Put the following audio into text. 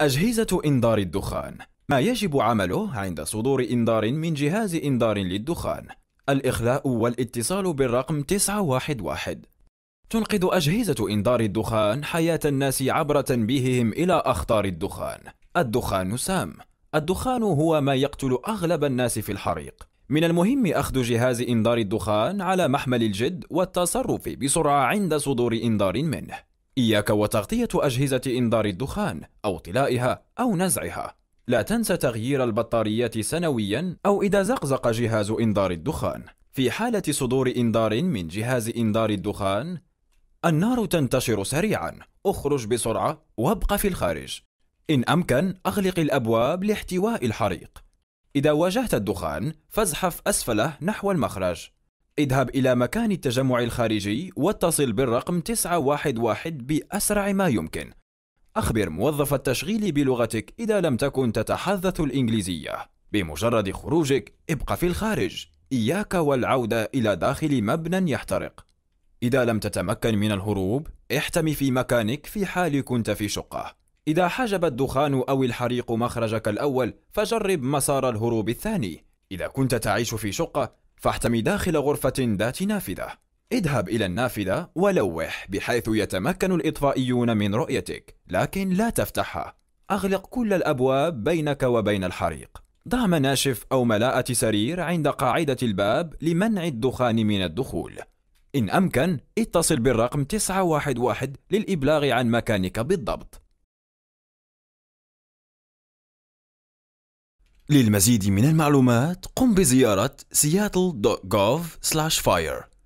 أجهزة إنذار الدخان ما يجب عمله عند صدور إنذار من جهاز إنذار للدخان الإخلاء والاتصال بالرقم 911 تنقذ أجهزة إنذار الدخان حياة الناس عبر تنبيههم إلى أخطار الدخان الدخان سام الدخان هو ما يقتل أغلب الناس في الحريق من المهم أخذ جهاز إنذار الدخان على محمل الجد والتصرف بسرعة عند صدور إنذار منه إياك وتغطية أجهزة إنذار الدخان أو طلائها أو نزعها لا تنسى تغيير البطاريات سنويا أو إذا زقزق جهاز إنذار الدخان في حالة صدور إنذار من جهاز إنذار الدخان النار تنتشر سريعا اخرج بسرعة وابق في الخارج إن أمكن أغلق الأبواب لاحتواء الحريق إذا واجهت الدخان فازحف أسفله نحو المخرج اذهب إلى مكان التجمع الخارجي واتصل بالرقم 911 بأسرع ما يمكن. أخبر موظف التشغيل بلغتك إذا لم تكن تتحدث الإنجليزية. بمجرد خروجك ابق في الخارج. إياك والعودة إلى داخل مبنى يحترق. إذا لم تتمكن من الهروب، احتمي في مكانك في حال كنت في شقة. إذا حجب الدخان أو الحريق مخرجك الأول، فجرب مسار الهروب الثاني. إذا كنت تعيش في شقة، فاحتمي داخل غرفة ذات نافذة اذهب إلى النافذة ولوح بحيث يتمكن الإطفائيون من رؤيتك لكن لا تفتحها أغلق كل الأبواب بينك وبين الحريق ضع مناشف أو ملاءة سرير عند قاعدة الباب لمنع الدخان من الدخول إن أمكن اتصل بالرقم 911 للإبلاغ عن مكانك بالضبط للمزيد من المعلومات قم بزيارة seattle.gov/fire